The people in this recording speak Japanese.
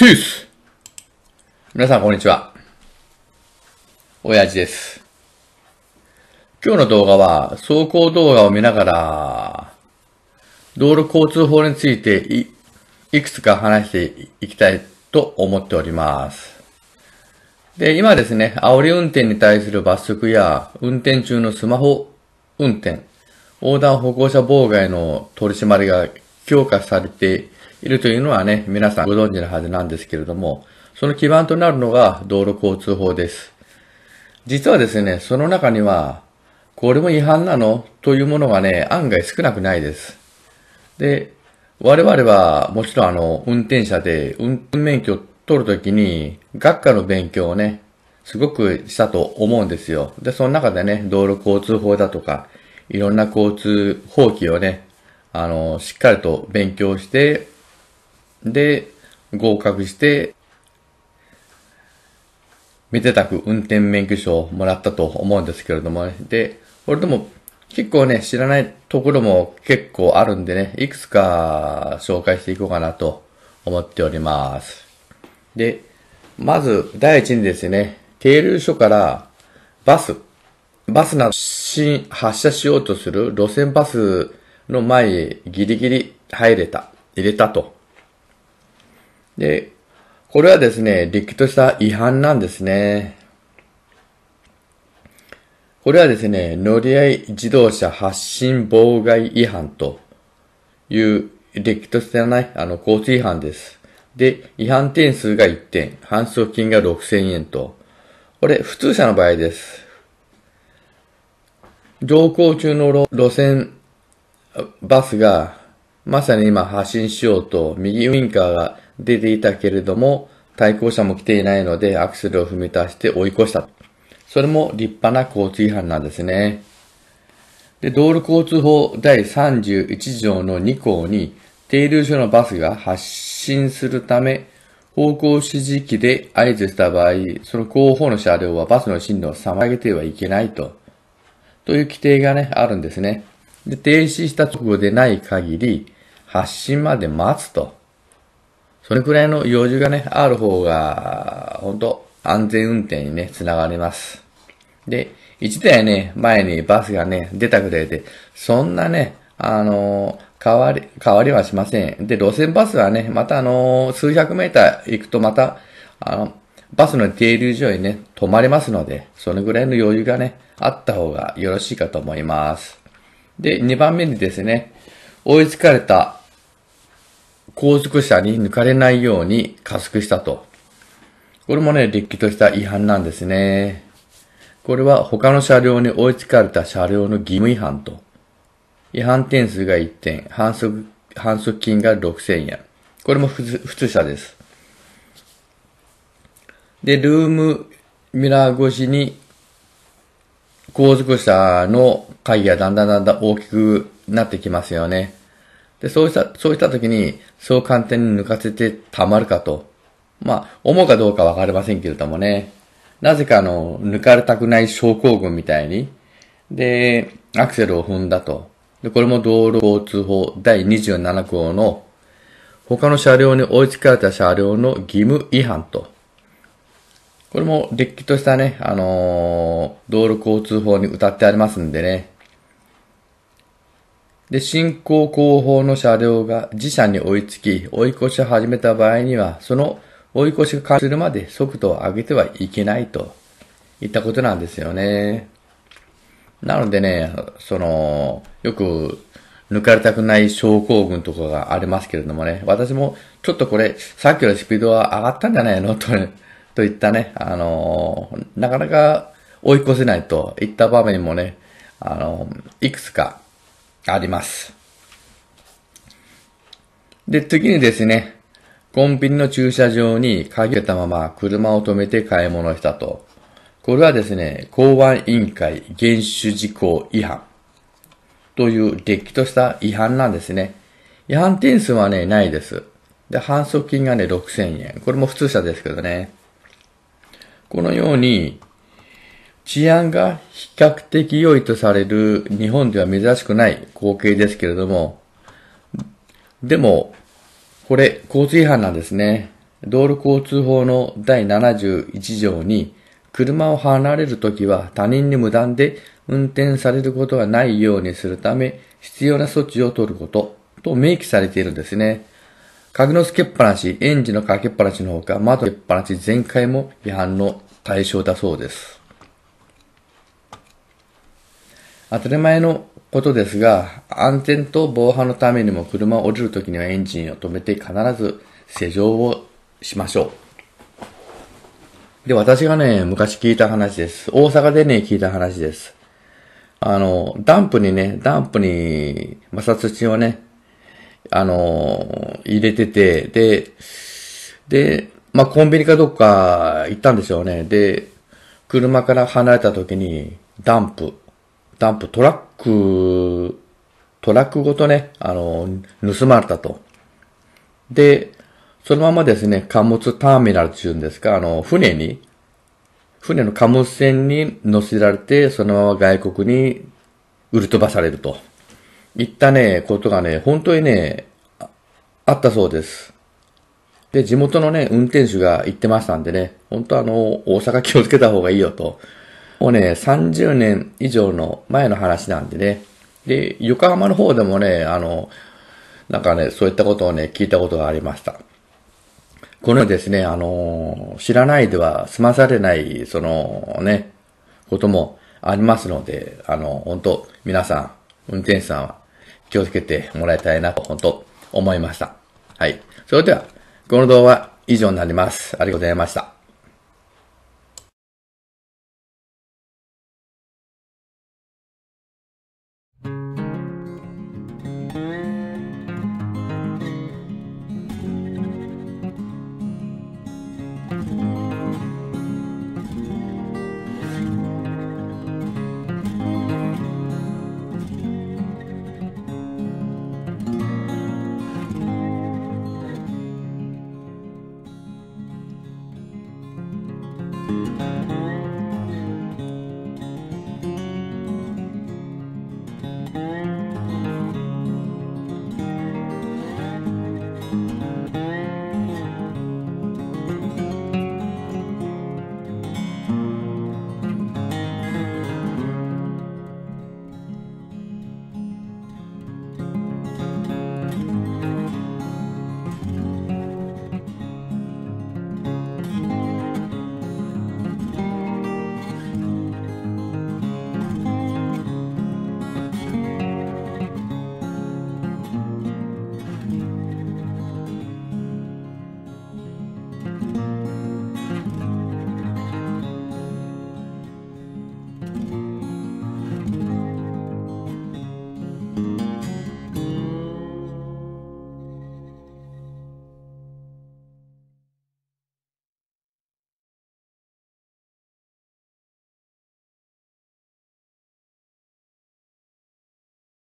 トゥース皆さんこんにちは。親父です。今日の動画は走行動画を見ながら道路交通法についていいくつか話していきたいと思っております。で、今ですね、煽り運転に対する罰則や運転中のスマホ運転、横断歩行者妨害の取り締まりが強化されているというのはね、皆さんご存知のはずなんですけれども、その基盤となるのが道路交通法です。実はですね、その中には、これも違反なのというものがね、案外少なくないです。で、我々はもちろんあの、運転者で運転免許を取るときに、学科の勉強をね、すごくしたと思うんですよ。で、その中でね、道路交通法だとか、いろんな交通法規をね、あの、しっかりと勉強して、で、合格して、めでたく運転免許証をもらったと思うんですけれども、で、俺でも結構ね、知らないところも結構あるんでね、いくつか紹介していこうかなと思っております。で、まず第一にですね、停留所からバス、バスなど発車しようとする路線バスの前へギリギリ入れた、入れたとで、これはですね、れっきとした違反なんですね。これはですね、乗り合い自動車発進妨害違反というデッキとしたない、あの、交通違反です。で、違反点数が1点、反則金が6000円と。これ、普通車の場合です。乗降中の路線バスが、まさに今発進しようと、右ウインカーが出ていたけれども、対向車も来ていないのでアクセルを踏み出して追い越した。それも立派な交通違反なんですね。で、道路交通法第31条の2項に、停留所のバスが発進するため、方向指示器で合図した場合、その後方の車両はバスの進路を妨げてはいけないと、という規定がね、あるんですね。で、停止した直後でない限り、発進まで待つと。それくらいの用事がね、ある方が、本当安全運転にね、つながります。で、一台ね、前にバスがね、出たくらいで、そんなね、あのー、変わり、変わりはしません。で、路線バスはね、またあのー、数百メーター行くとまた、あの、バスの停留所にね、止まりますので、そのぐらいの余裕がね、あった方がよろしいかと思います。で、2番目にですね、追いつかれた後続車に抜かれないように加速したと。これもね、れっきとした違反なんですね。これは他の車両に追いつかれた車両の義務違反と。違反点数が1点、反則、反則金が6000円。これも普通車です。で、ルームミラー越しに後続車の鍵がだんだんだんだん大きくなってきますよね。で、そうした、そうした時に、そう簡単に抜かせてたまるかと。まあ、思うかどうかわかりませんけれどもね。なぜかあの、抜かれたくない症候群みたいに。で、アクセルを踏んだと。で、これも道路交通法第27号の、他の車両に追いつかれた車両の義務違反と。これも、れっきとしたね、あのー、道路交通法に歌ってありますんでね。で、進行後方の車両が自社に追いつき、追い越し始めた場合には、その追い越しが完するまで速度を上げてはいけないといったことなんですよね。なのでね、その、よく抜かれたくない症候群とかがありますけれどもね、私もちょっとこれ、さっきのスピードは上がったんじゃないのと、ね、といったね、あの、なかなか追い越せないといった場面もね、あの、いくつかあります。で、次にですね、コンビニの駐車場に鍵をたまま車を止めて買い物したと。これはですね、公安委員会厳守事項違反というれっきとした違反なんですね。違反点数はね、ないです。で、反則金がね、6000円。これも普通車ですけどね。このように、治安が比較的良いとされる日本では珍しくない光景ですけれども、でも、これ、交通違反なんですね。道路交通法の第71条に、車を離れるときは他人に無断で運転されることがないようにするため必要な措置を取ることと明記されているんですね。鍵の付けっぱなし、園児のかけっぱなしのほか、窓けっぱなし全開も違反の対象だそうです。当たり前のことですが、安全と防犯のためにも車を降りるときにはエンジンを止めて必ず施錠をしましょう。で、私がね、昔聞いた話です。大阪でね、聞いた話です。あの、ダンプにね、ダンプに摩擦土をね、あの、入れてて、で、で、まあ、コンビニかどっか行ったんでしょうね。で、車から離れた時に、ダンプ、ダンプトラック、トラックごとね、あの、盗まれたと。で、そのままですね、貨物ターミナルっていうんですか、あの、船に、船の貨物船に乗せられて、そのまま外国に売り飛ばされると。いったね、ことがね、本当にね、あったそうです。で、地元のね、運転手が言ってましたんでね、本当あの、大阪気をつけた方がいいよと。もうね、30年以上の前の話なんでね。で、横浜の方でもね、あの、なんかね、そういったことをね、聞いたことがありました。このですね、あの、知らないでは済まされない、そのね、こともありますので、あの、本当皆さん、運転手さんは気をつけてもらいたいなと、本当思いました。はい。それでは、この動画は以上になります。ありがとうございました。